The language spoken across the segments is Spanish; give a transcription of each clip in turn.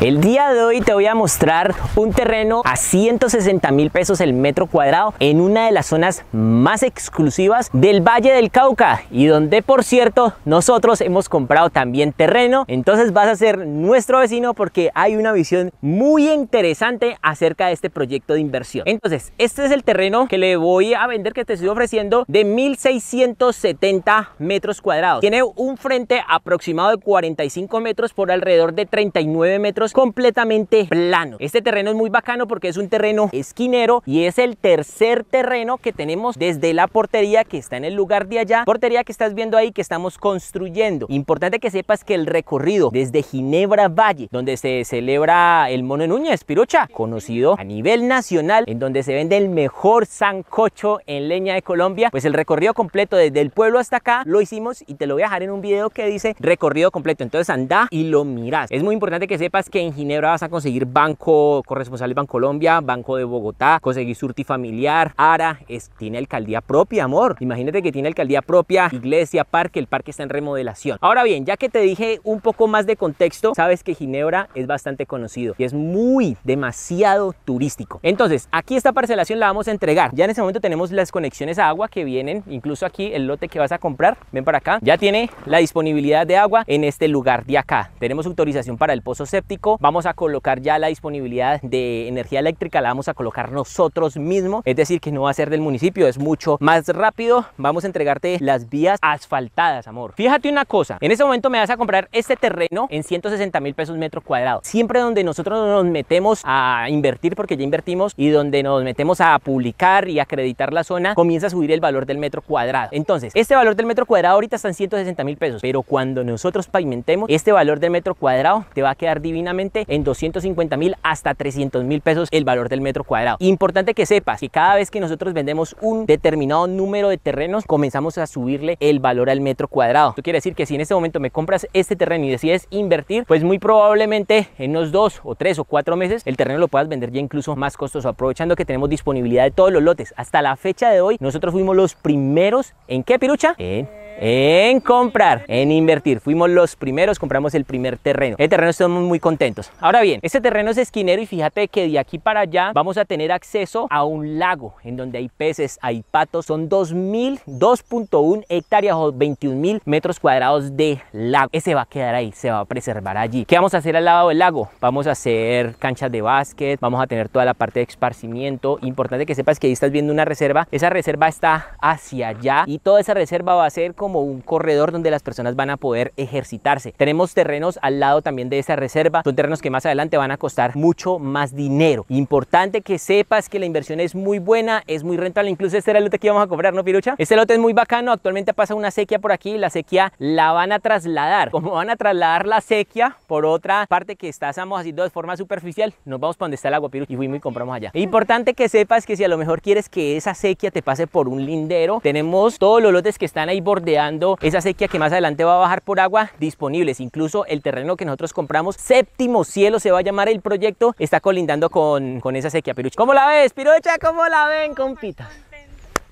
El día de hoy te voy a mostrar un terreno a 160 mil pesos el metro cuadrado en una de las zonas más exclusivas del Valle del Cauca y donde por cierto nosotros hemos comprado también terreno entonces vas a ser nuestro vecino porque hay una visión muy interesante acerca de este proyecto de inversión. Entonces este es el terreno que le voy a vender que te estoy ofreciendo de 1670 metros cuadrados. Tiene un frente aproximado de 45 metros por alrededor de 39 metros completamente plano. Este terreno es muy bacano porque es un terreno esquinero y es el tercer terreno que tenemos desde la portería que está en el lugar de allá. Portería que estás viendo ahí que estamos construyendo. Importante que sepas que el recorrido desde Ginebra Valle, donde se celebra el Mono Núñez Pirocha, conocido a nivel nacional, en donde se vende el mejor sancocho en leña de Colombia, pues el recorrido completo desde el pueblo hasta acá lo hicimos y te lo voy a dejar en un video que dice recorrido completo. Entonces anda y lo miras, Es muy importante que sepas que en Ginebra vas a conseguir banco corresponsal de Colombia, Banco de Bogotá, conseguir surti familiar, Ara, tiene alcaldía propia, amor. Imagínate que tiene alcaldía propia, iglesia, parque, el parque está en remodelación. Ahora bien, ya que te dije un poco más de contexto, sabes que Ginebra es bastante conocido y es muy demasiado turístico. Entonces, aquí esta parcelación la vamos a entregar. Ya en ese momento tenemos las conexiones a agua que vienen, incluso aquí el lote que vas a comprar, ven para acá, ya tiene la disponibilidad de agua en este lugar de acá. Tenemos autorización para el pozo séptico Vamos a colocar ya la disponibilidad de energía eléctrica, la vamos a colocar nosotros mismos, es decir, que no va a ser del municipio, es mucho más rápido. Vamos a entregarte las vías asfaltadas, amor. Fíjate una cosa, en ese momento me vas a comprar este terreno en 160 mil pesos metro cuadrado. Siempre donde nosotros nos metemos a invertir, porque ya invertimos, y donde nos metemos a publicar y acreditar la zona, comienza a subir el valor del metro cuadrado. Entonces, este valor del metro cuadrado ahorita está en 160 mil pesos, pero cuando nosotros pavimentemos, este valor del metro cuadrado te va a quedar divinamente en 250 mil hasta 300 mil pesos el valor del metro cuadrado. Importante que sepas que cada vez que nosotros vendemos un determinado número de terrenos, comenzamos a subirle el valor al metro cuadrado. Esto quiere decir que si en este momento me compras este terreno y decides invertir, pues muy probablemente en unos dos o tres o cuatro meses el terreno lo puedas vender ya incluso más costoso, aprovechando que tenemos disponibilidad de todos los lotes. Hasta la fecha de hoy, nosotros fuimos los primeros en qué pirucha? En en comprar, en invertir. Fuimos los primeros, compramos el primer terreno. El terreno estamos muy contentos. Ahora bien, este terreno es esquinero y fíjate que de aquí para allá vamos a tener acceso a un lago en donde hay peces, hay patos. Son 2.000, 2.1 hectáreas o mil metros cuadrados de lago. Ese va a quedar ahí, se va a preservar allí. ¿Qué vamos a hacer al lado del lago? Vamos a hacer canchas de básquet, vamos a tener toda la parte de esparcimiento. Importante que sepas que ahí estás viendo una reserva. Esa reserva está hacia allá y toda esa reserva va a ser como como un corredor donde las personas van a poder ejercitarse. Tenemos terrenos al lado también de esta reserva, son terrenos que más adelante van a costar mucho más dinero. Importante que sepas que la inversión es muy buena, es muy rentable, incluso este era el lote que íbamos a comprar, ¿no, Pirucha? Este lote es muy bacano, actualmente pasa una sequía por aquí, la sequía la van a trasladar. Como van a trasladar la sequía por otra parte que está, estamos haciendo de forma superficial, nos vamos para donde está el agua, Pirucha, y fuimos y compramos allá. E importante que sepas que si a lo mejor quieres que esa sequía te pase por un lindero, tenemos todos los lotes que están ahí bordeados esa sequía que más adelante va a bajar por agua disponibles. Incluso el terreno que nosotros compramos, séptimo cielo se va a llamar el proyecto, está colindando con, esa sequía, Pirucha. ¿Cómo la ves, Pirucha? ¿Cómo la ven, compita.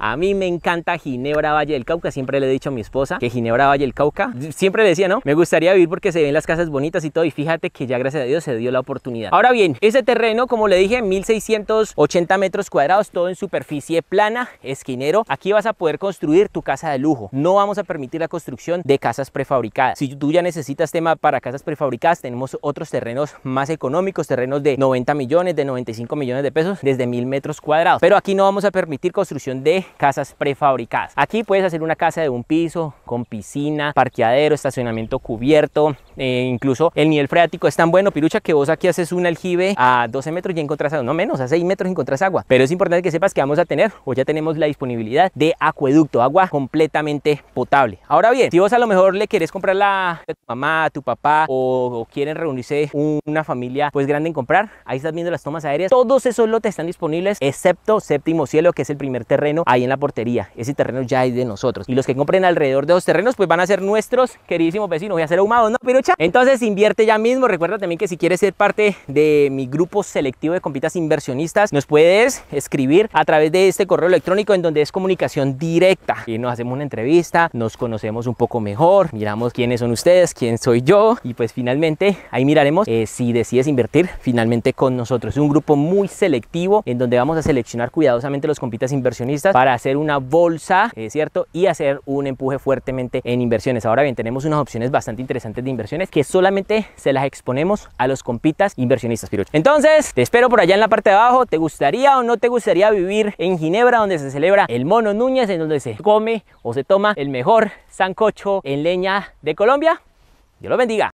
A mí me encanta Ginebra Valle del Cauca, siempre le he dicho a mi esposa que Ginebra Valle del Cauca, siempre le decía, ¿no? Me gustaría vivir porque se ven las casas bonitas y todo, y fíjate que ya gracias a Dios se dio la oportunidad. Ahora bien, ese terreno, como le dije, 1680 metros cuadrados, todo en superficie plana, esquinero. Aquí vas a poder construir tu casa de lujo. No vamos a permitir la construcción de casas prefabricadas. Si tú ya necesitas tema para casas prefabricadas, tenemos otros terrenos más económicos, terrenos de 90 millones, de 95 millones de pesos, desde 1,000 metros cuadrados. Pero aquí no vamos a permitir construcción de casas prefabricadas. Aquí puedes hacer una casa de un piso, con piscina, parqueadero, estacionamiento cubierto, eh, incluso el nivel freático es tan bueno, Pirucha, que vos aquí haces un aljibe a 12 metros y encontrás agua, no menos, a 6 metros encontrás agua. Pero es importante que sepas que vamos a tener, o ya tenemos la disponibilidad de acueducto, agua completamente potable. Ahora bien, si vos a lo mejor le querés comprar la mamá, tu papá, o, quieren reunirse una familia pues grande en comprar, ahí estás viendo las tomas aéreas, todos esos lotes están disponibles, excepto Séptimo Cielo, que es el primer terreno, en la portería. Ese terreno ya es de nosotros. Y los que compren alrededor de los terrenos, pues van a ser nuestros queridísimos vecinos. Voy a ser humado ¿no, pirucha? Entonces invierte ya mismo. Recuerda también que si quieres ser parte de mi grupo selectivo de compitas inversionistas, nos puedes escribir a través de este correo electrónico en donde es comunicación directa. Y nos hacemos una entrevista, nos conocemos un poco mejor, miramos quiénes son ustedes, quién soy yo. Y pues finalmente ahí miraremos eh, si decides invertir finalmente con nosotros. Es un grupo muy selectivo en donde vamos a seleccionar cuidadosamente los compitas inversionistas para hacer una bolsa, es eh, ¿cierto? Y hacer un empuje fuertemente en inversiones. Ahora bien, tenemos unas opciones bastante interesantes de inversiones que solamente se las exponemos a los compitas inversionistas, Pirucho. Entonces, te espero por allá en la parte de abajo. ¿Te gustaría o no te gustaría vivir en Ginebra, donde se celebra el Mono Núñez, en donde se come o se toma el mejor sancocho en leña de Colombia? Dios lo bendiga.